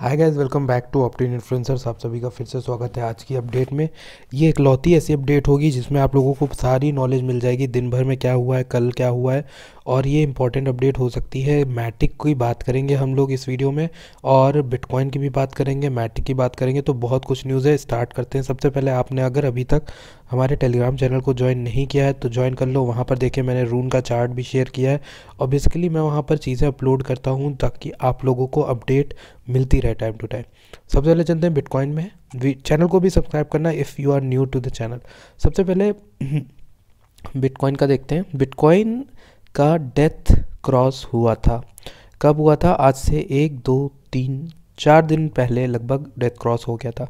hi guys welcome back to Optin influencers आप सभी का फिर से स्वागत है आज की अपडेट में ये एक लौती ऐसी अपडेट होगी जिसमें आप लोगों को सारी नॉलेज मिल जाएगी दिन भर में क्या हुआ है कल क्या हुआ है और ये इंपॉर्टेंट अपडेट हो सकती है मैटिक की बात करेंगे हम लोग इस वीडियो में और बिटकॉइन की भी बात करेंगे मैटिक की बात करेंगे तो बहुत कुछ न्यूज़ है स्टार्ट करते हैं सबसे पहले आपने अगर अभी तक हमारे टेलीग्राम चैनल को ज्वाइन नहीं किया है तो ज्वाइन कर लो वहाँ पर देखिए मैंने रून का चार्ट भी शेयर किया है और बेसिकली मैं वहाँ पर चीज़ें अपलोड करता हूँ ताकि आप लोगों को अपडेट मिलती रहे टाइम टू टाइम सबसे पहले चलते हैं बिटकॉइन में चैनल को भी सब्सक्राइब करना if you are new to the channel सबसे पहले बिटकॉइन का देखते हैं बिटकॉइन का डेथ क्रॉस हुआ था कब हुआ था आज से एक दो तीन चार दिन पहले लगभग डेथ क्रॉस हो गया था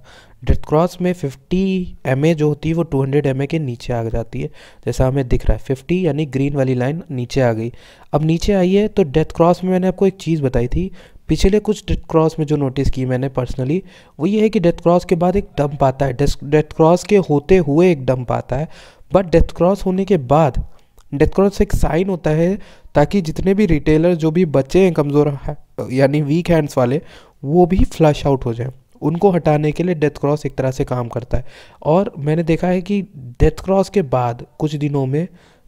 डेथ क्रॉस में 50 एम जो होती है वो 200 एम के नीचे आ जाती है जैसा हमें दिख रहा है 50 यानी ग्रीन वाली लाइन नीचे आ गई अब नीचे आई है तो डेथ क्रॉस में मैंने आपको एक चीज़ बताई थी पिछले कुछ डेथ क्रॉस में जो नोटिस की मैंने पर्सनली वो ये है कि डेथ क्रॉस के बाद एक डंप आता है डेथ क्रॉस के होते हुए एक डंप आता है बट डेथ क्रॉस होने के बाद डेथ क्रॉस एक साइन होता है ताकि जितने भी रिटेलर जो भी बचे हैं कमज़ोर है, यानी वीक हैंड्स वाले वो भी फ्लश आउट हो जाएं उनको हटाने के लिए डेथ क्रॉस एक तरह से काम करता है और मैंने देखा है कि डेथ क्रॉस के बाद कुछ दिनों में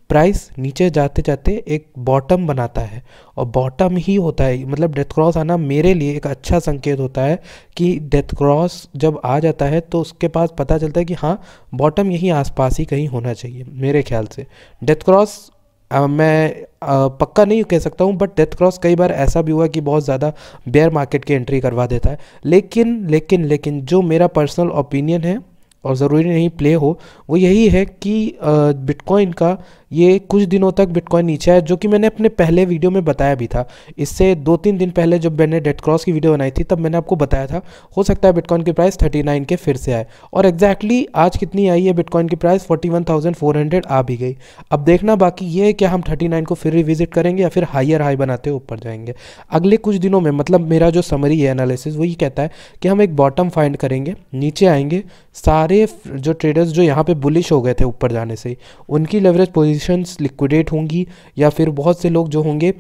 प्राइस नीचे जाते जाते एक बॉटम बनाता है और बॉटम ही होता है मतलब डेथ क्रॉस आना मेरे लिए एक अच्छा संकेत होता है कि डेथ क्रॉस जब आ जाता है तो उसके पास पता चलता है कि हाँ बॉटम यहीं आसपास ही कहीं होना चाहिए मेरे ख्याल से डेथ क्रॉस आ, मैं आ, पक्का नहीं कह सकता हूँ बट डेथ क्रॉस कई बार ऐसा भी हुआ कि बहुत ज़्यादा बेयर मार्केट की एंट्री करवा देता है लेकिन लेकिन लेकिन जो मेरा पर्सनल ओपिनियन है और ज़रूरी नहीं प्ले हो वो यही है कि बिटकॉइन का ये कुछ दिनों तक बिटकॉइन नीचे है जो कि मैंने अपने पहले वीडियो में बताया भी था इससे दो तीन दिन पहले जब मैंने डेड क्रॉस की वीडियो बनाई थी तब मैंने आपको बताया था हो सकता है बिटकॉइन की प्राइस 39 के फिर से आए और एग्जैक्टली exactly आज कितनी आई है बिटकॉइन की प्राइस 41,400 आ भी गई अब देखना बाकी ये है कि हम थर्टी को फिर रिविजिट करेंगे या फिर हाइयर हाई बनाते ऊपर जाएंगे अगले कुछ दिनों में मतलब मेरा जो समरी है एनालिसिस वो ये कहता है कि हम एक बॉटम फाइंड करेंगे नीचे आएंगे सात सारे जो ट्रेडर्स जो यहाँ पे बुलिश हो गए थे ऊपर जाने से उनकी लेवरेज पोजीशंस लिक्विडेट होंगी या फिर बहुत से लोग जो होंगे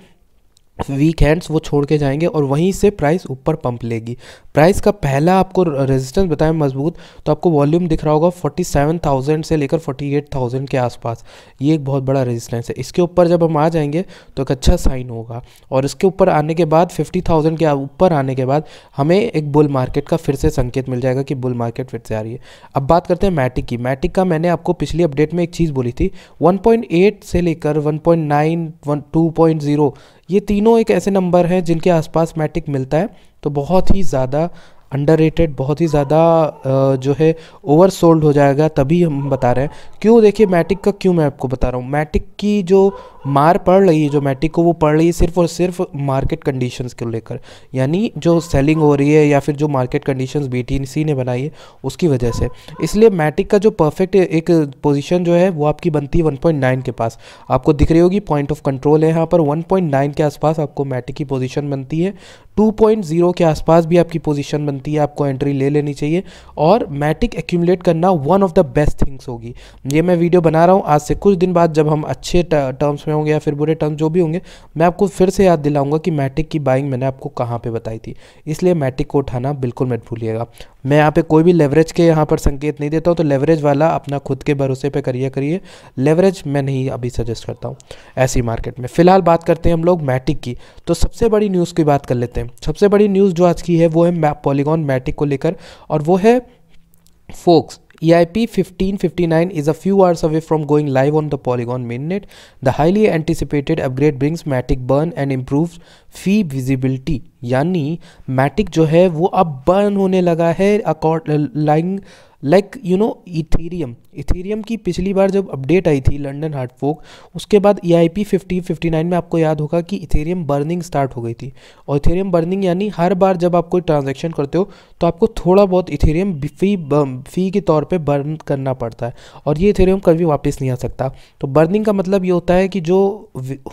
वीक हैंड्स वो छोड़ के जाएंगे और वहीं से प्राइस ऊपर पंप लेगी प्राइस का पहला आपको रेजिस्टेंस बताएं मजबूत तो आपको वॉल्यूम दिख रहा होगा 47,000 से लेकर 48,000 के आसपास ये एक बहुत बड़ा रेजिस्टेंस है इसके ऊपर जब हम आ जाएंगे तो एक अच्छा साइन होगा और इसके ऊपर आने के बाद फिफ्टी के ऊपर आने के बाद हमें एक बुल मार्केट का फिर से संकेत मिल जाएगा कि बुल मार्केट फिर से आ रही है अब बात करते हैं मैटिक की मैटिक का मैंने आपको पिछली अपडेट में एक चीज़ बोली थी वन से लेकर वन पॉइंट ये तीनों एक ऐसे नंबर हैं जिनके आसपास मैट्रिक मिलता है तो बहुत ही ज़्यादा अंडर बहुत ही ज़्यादा जो है ओवर सोल्ड हो जाएगा तभी हम बता रहे हैं क्यों देखिए मैटिक का क्यों मैं आपको बता रहा हूँ मैटिक की जो मार पड़ रही है जो मैटिक को वो पड़ रही है सिर्फ और सिर्फ मार्केट कंडीशंस को लेकर यानी जो सेलिंग हो रही है या फिर जो मार्केट कंडीशंस बीटीसी ने बनाई है उसकी वजह से इसलिए मैटिक का जो परफेक्ट एक पोजीशन जो है वो आपकी बनती है 1.9 के पास आपको दिख रही होगी पॉइंट ऑफ कंट्रोल है यहाँ पर 1.9 के आसपास आपको मैटिक की पोजिशन बनती है टू के आसपास भी आपकी पोजिशन बनती बनती है आपको एंट्री ले लेनी चाहिए और मैटिक एक्यूमलेट करना one of the best things होगी ये मैं वीडियो बना रहा हूँ आज से कुछ दिन बाद जब हम अच्छे टर्म्स में होंगे या फिर बुरे टर्म्स जो भी होंगे मैं आपको फिर से याद दिलाऊंगा कि मैटिक की बाइंग मैंने आपको कहाँ पर बताई थी इसलिए मैटिक को उठाना बिल्कुल मत भूलिएगा मैं यहाँ पे कोई भी लेवरेज के यहाँ पर संकेत नहीं देता हूँ तो लेवरेज वाला अपना खुद के भरोसे पे करिए करिए लेवरेज मैं नहीं अभी सजेस्ट करता हूँ ऐसी मार्केट में फिलहाल बात करते हैं हम लोग मैटिक की तो सबसे बड़ी न्यूज़ की बात कर लेते हैं सबसे बड़ी न्यूज़ जो आज की है वो है मैप रहेगा मैटिक को लेकर और वो है focus E I P fifteen fifty nine is a few hours away from going live on the Polygon mainnet the highly anticipated upgrade brings Matic burn and improve fee visibility यानी Matic जो है वो अब burn होने लगा है according like you know Ethereum Ethereum की पिछली बार जब अपडेट आई थी लंडन हार्टफोक उसके बाद E I P fifty fifty nine में आपको याद होगा कि इथेरियम बर्निंग स्टार्ट हो गई थी और इथेरियम बर्निंग यानी हर बार जब आप कोई ट्रांजेक्शन करते हो तो आपको थोड़ा बहुत इथेरियम फी फी के तौर पर बर्न करना पड़ता है और ये इथेरियम कभी वापस नहीं आ सकता तो बर्निंग का मतलब ये होता है कि जो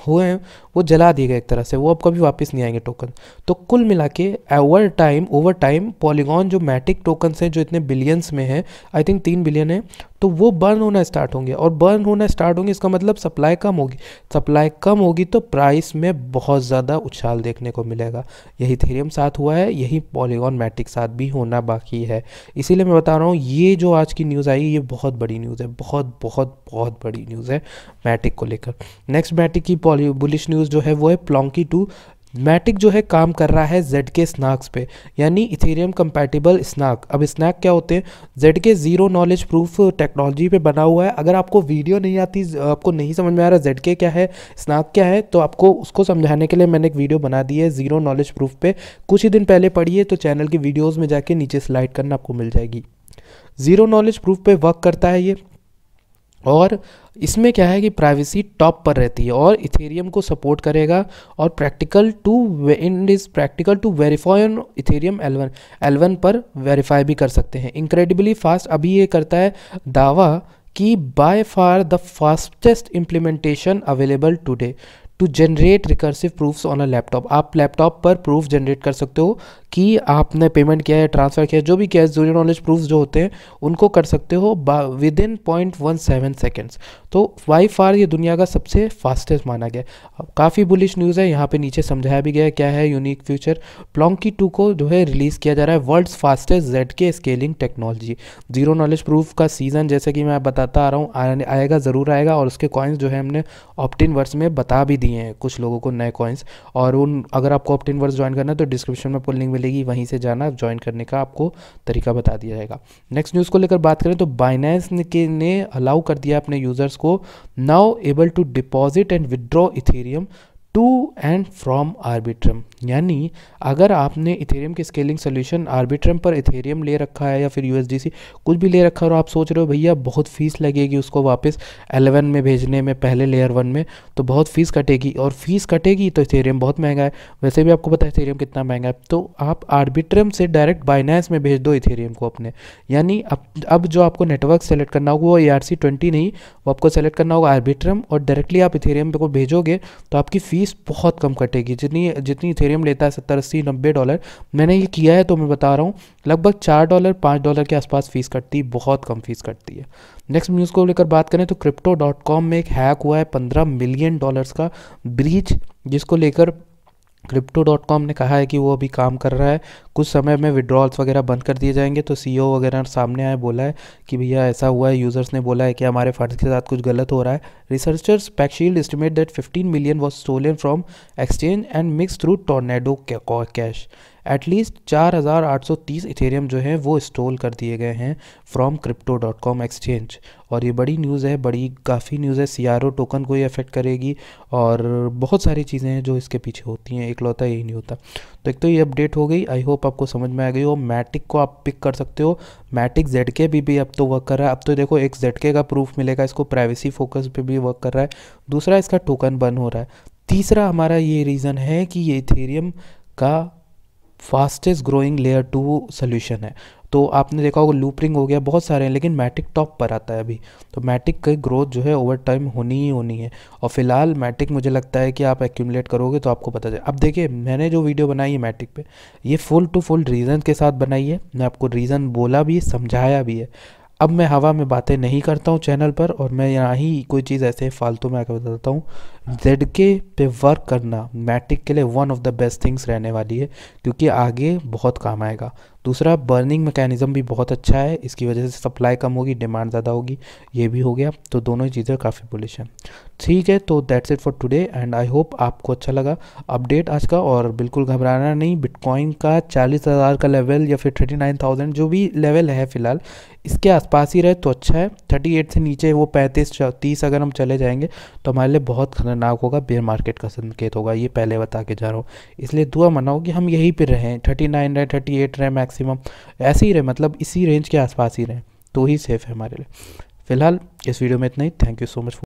हुए हैं वो जला दिए गए एक तरह से वो अब कभी वापस नहीं आएंगे टोकन तो कुल मिला के over time over time Polygon जो मैटिक टोकन्स हैं जो इतने बिलियंस में हैं हैं आई थिंक तीन बिलियन है तो वो बर्न होना स्टार्ट होंगे और बर्न होना स्टार्ट होंगे इसका मतलब सप्लाई कम होगी सप्लाई कम होगी तो प्राइस में बहुत ज़्यादा उछाल देखने को मिलेगा यही थेरियम साथ हुआ है यही पॉलीगॉन मैट्रिक साथ भी होना बाकी है इसीलिए मैं बता रहा हूँ ये जो आज की न्यूज़ आई ये बहुत बड़ी न्यूज़ है बहुत बहुत बहुत बड़ी न्यूज़ है मैट्रिक को लेकर नेक्स्ट मैट्रिक की बुलिश न्यूज़ जो है वो है प्लॉन्की टू मैटिक जो है काम कर रहा है जेड के स्नैक्स पे यानी इथेरियम कंपैटिबल स्नैक अब स्नैक क्या होते हैं जेड के ज़ीरो नॉलेज प्रूफ टेक्नोलॉजी पे बना हुआ है अगर आपको वीडियो नहीं आती आपको नहीं समझ में आ रहा जेड के क्या है स्नैक क्या है तो आपको उसको समझाने के लिए मैंने एक वीडियो बना दी है ज़ीरो नॉलेज प्रूफ पे कुछ ही दिन पहले पढ़िए तो चैनल की वीडियोज़ में जाके नीचे स्लाइड करना आपको मिल जाएगी ज़ीरो नॉलेज प्रूफ पे वर्क करता है ये और इसमें क्या है कि प्राइवेसी टॉप पर रहती है और इथेरियम को सपोर्ट करेगा और practical to in is practical to verify on Ethereum L one L one पर वेरीफाई भी कर सकते हैं इनक्रेडिबली फास्ट अभी ये करता है दावा कि by far the fastest implementation available today to generate recursive proofs on a laptop आप लैपटॉप पर प्रूफ जनरेट कर सकते हो कि आपने पेमेंट किया है ट्रांसफ़र किया है जो भी किया है जूनियर नॉलेज प्रूफ जो होते हैं उनको कर सकते हो within point one seven seconds तो वाई फार ये दुनिया का सबसे फास्टेस्ट माना गया काफ़ी बुलिश न्यूज़ है यहाँ पे नीचे समझाया भी गया क्या है यूनिक फ्यूचर प्लॉन्की टू को जो है रिलीज़ किया जा रहा है world fastest Z K scaling technology zero knowledge proof का सीज़न जैसे कि मैं बताता आ रहा हूँ आएगा ज़रूर आएगा और उसके कॉइन्स जो है हमने ऑप्टिन वर्स में बता भी दिए हैं कुछ लोगों को नए कॉइन्स और उन अगर आपको ऑप्ट इन वर्स ज्वाइन करना है तो डिस्क्रिप्शन में पुल लिंक मिलेगी वहीं से जाना ज्वाइन करने का आपको तरीका बता दिया जाएगा नेक्स्ट न्यूज़ को लेकर बात करें तो बाइनेंस के ने अलाउ कर दिया अपने यूज़र्स को now able to deposit and withdraw Ethereum to and from Arbitrum यानी अगर आपने इथेरियम के स्केलिंग सोल्यूशन आर्बिट्रम पर इथेरियम ले रखा है या फिर यू कुछ भी ले रखा है और आप सोच रहे हो भैया बहुत फीस लगेगी उसको वापस एलेवन में भेजने में पहले लेयर वन में तो बहुत फीस कटेगी और फीस कटेगी तो इथेरियम बहुत महंगा है वैसे भी आपको पता है इथेरियम कितना महंगा है तो आप आर्बिट्रम से डायरेक्ट बाइनेंस में भेज दो इथेरियम को अपने यानी अब अब जो आपको नेटवर्क सेलेक्ट करना होगा वो ए आर सी ट्वेंटी नहीं वो आपको सेलेक्ट करना होगा आर्बिट्रम और डायरेक्टली आप इथेरियम को भेजोगे तो आपकी फीस फीस बहुत कम कटेगी जितनी जितनी थेरियम लेता है सत्तर अस्सी नब्बे डॉलर मैंने ये किया है तो मैं बता रहा हूँ लगभग चार डॉलर पाँच डॉलर के आसपास फ़ीस कटती है बहुत कम फीस कटती है नेक्स्ट न्यूज़ को लेकर बात करें तो क्रिप्टो डॉट कॉम में एक हैक हुआ है पंद्रह मिलियन डॉलर्स का ब्रीच जिसको लेकर क्रिप्टो डॉट कॉम ने कहा है कि वो अभी काम कर रहा है कुछ समय में विड्रॉल्स वगैरह बंद कर दिए जाएंगे तो सी e वगैरह सामने आए बोला है कि भैया ऐसा हुआ है यूज़र्स ने बोला है कि हमारे फंड्स के साथ कुछ गलत हो रहा है researchers PeckShield estimate that 15 million was stolen from exchange and mix through Tornado Cash at least 4830 Ethereum जो है वो स्टोल कर दिए गए हैं from crypto dot com exchange और ये बड़ी न्यूज़ है बड़ी काफ़ी न्यूज़ है सी टोकन को ही अफेक्ट करेगी और बहुत सारी चीज़ें हैं जो इसके पीछे होती हैं इकलौता यही नहीं होता तो एक तो ये अपडेट हो गई आई होप आपको समझ में आ गई हो मैटिक को आप पिक कर सकते हो मैटिक जेड के भी, भी अब तो वर्क कर रहा है अब तो देखो एक जेड के का प्रूफ मिलेगा इसको प्राइवेसी फोकस पर भी वर्क कर रहा है दूसरा इसका टोकन बन हो रहा है तीसरा हमारा ये रीज़न है कि ये इथेरियम का fastest growing layer two solution है तो आपने देखा होगा लूपरिंग हो गया बहुत सारे हैं लेकिन मैटिक टॉप पर आता है अभी तो मैटिक की ग्रोथ जो है ओवर टाइम होनी ही होनी है और फिलहाल मैटिक मुझे लगता है कि आप एक्यूमलेट करोगे तो आपको पता चले अब देखिए मैंने जो वीडियो बनाई है मैटिक पे ये फुल टू फुल रीज़न के साथ बनाई है मैं आपको रीज़न बोला भी समझाया भी है अब मैं हवा में बातें नहीं करता हूँ चैनल पर और मैं यहाँ ही कोई चीज़ ऐसे फालतू में आकर बताता हूँ जेड के पे वर्क करना मैटिक के लिए one of the best things रहने वाली है क्योंकि आगे बहुत काम आएगा दूसरा बर्निंग मैकेनिज़्म भी बहुत अच्छा है इसकी वजह से सप्लाई कम होगी डिमांड ज़्यादा होगी ये भी हो गया तो दोनों ही चीज़ें काफ़ी बुलिश हैं ठीक है तो that's it for today and I hope आपको अच्छा लगा अपडेट आज का और बिल्कुल घबराना नहीं बिटकॉइन का चालीस हज़ार का लेवल या फिर थर्टी नाइन थाउजेंड जो भी लेवल है फ़िलहाल इसके आसपास ही रहे तो अच्छा है थर्टी एट से नीचे वो पैंतीस तीस अगर हम चले जाएंगे तो हमारे लिए बहुत खतरनाक होगा बेयर मार्केट का संकेत होगा ये पहले बता के जा रहा हूँ इसलिए दुआ मनाओ कि हम यहीं पर रहें थर्टी नाइन रहे थर्टी एट रहे मैक्सिमम ऐसे ही रहे मतलब इसी रेंज के आसपास ही रहें तो ही सेफ़ है हमारे लिए फ़िलहाल इस वीडियो में इतना ही थैंक यू सो मच